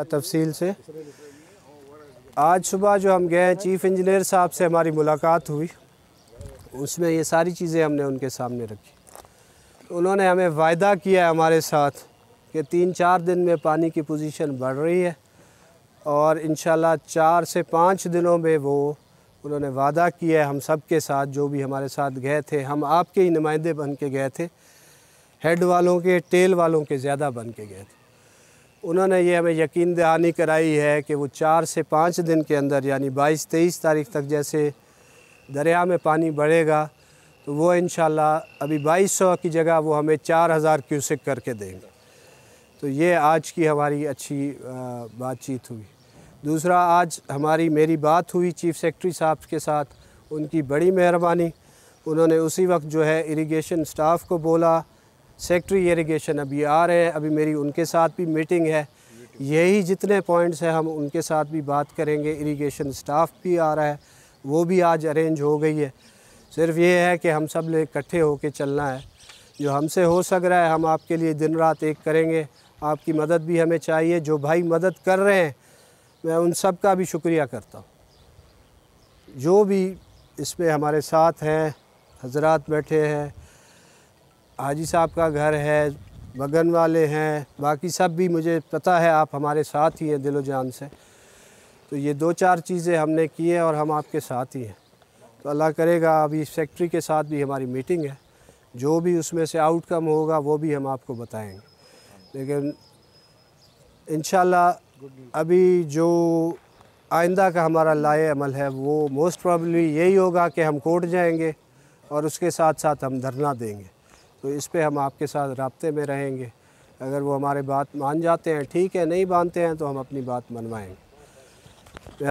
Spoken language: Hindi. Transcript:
तफसील से आज सुबह जो हम गए चीफ़ इंजीनियर साहब से हमारी मुलाकात हुई उसमें ये सारी चीज़ें हमने उनके सामने रखी उन्होंने हमें वायदा किया हमारे साथ कि तीन चार दिन में पानी की पोजीशन बढ़ रही है और इन चार से पाँच दिनों में वो उन्होंने वादा किया है हम सब के साथ जो भी हमारे साथ गए थे हम आपके ही नुमाइंदे बन के गए थे हेड वालों के टेल वालों के ज़्यादा बन के गए थे उन्होंने ये हमें यकीन दहानी कराई है कि वो चार से पाँच दिन के अंदर यानी बाईस तेईस तारीख तक जैसे दरिया में पानी बढ़ेगा तो वो इन अभी बाईस सौ की जगह वो हमें चार हज़ार क्यूसिक करके देंगे तो ये आज की हमारी अच्छी बातचीत हुई दूसरा आज हमारी मेरी बात हुई चीफ़ सेक्रेटरी साहब के साथ उनकी बड़ी मेहरबानी उन्होंने उसी वक्त जो है इरिगेशन स्टाफ को बोला सेक्ट्री इरीगेशन अभी आ रहे हैं अभी मेरी उनके साथ भी मीटिंग है यही जितने पॉइंट्स हैं हम उनके साथ भी बात करेंगे इरीगेशन स्टाफ भी आ रहा है वो भी आज अरेंज हो गई है सिर्फ ये है कि हम सब लोग इकट्ठे होके चलना है जो हमसे हो सक रहा है हम आपके लिए दिन रात एक करेंगे आपकी मदद भी हमें चाहिए जो भाई मदद कर रहे हैं मैं उन सब का भी शुक्रिया करता हूँ जो भी इसमें हमारे साथ हैं हजरात बैठे हैं हाजी साहब का घर है बगन वाले हैं बाकी सब भी मुझे पता है आप हमारे साथ ही हैं दिलो जान से तो ये दो चार चीज़ें हमने की हैं और हम आपके साथ ही हैं तो अल्लाह करेगा अभी फैक्ट्री के साथ भी हमारी मीटिंग है जो भी उसमें से आउटकम होगा वो भी हम आपको बताएंगे लेकिन इन अभी जो आइंदा का हमारा लाए अमल है वो मोस्ट प्रॉब्ली यही होगा कि हम कोर्ट जाएंगे और उसके साथ साथ हम धरना देंगे तो इस पर हम आपके साथ रबते में रहेंगे अगर वो हमारे बात मान जाते हैं ठीक है नहीं मानते हैं तो हम अपनी बात मनवाएंगे